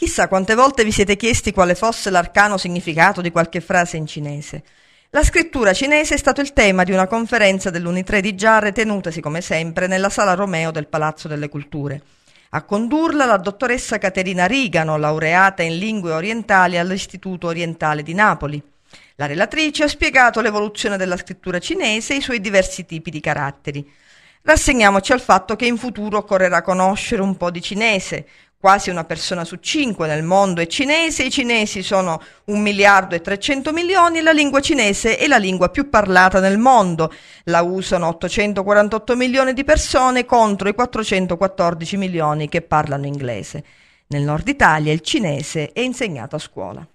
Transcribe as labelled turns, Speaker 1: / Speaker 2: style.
Speaker 1: Chissà quante volte vi siete chiesti quale fosse l'arcano significato di qualche frase in cinese. La scrittura cinese è stato il tema di una conferenza dell'Uni3 di Giarre tenutasi come sempre nella Sala Romeo del Palazzo delle Culture. A condurla la dottoressa Caterina Rigano, laureata in lingue orientali all'Istituto Orientale di Napoli. La relatrice ha spiegato l'evoluzione della scrittura cinese e i suoi diversi tipi di caratteri. Rassegniamoci al fatto che in futuro occorrerà conoscere un po' di cinese, quasi una persona su cinque nel mondo è cinese, i cinesi sono 1 miliardo e 300 milioni, la lingua cinese è la lingua più parlata nel mondo, la usano 848 milioni di persone contro i 414 milioni che parlano inglese. Nel nord Italia il cinese è insegnato a scuola.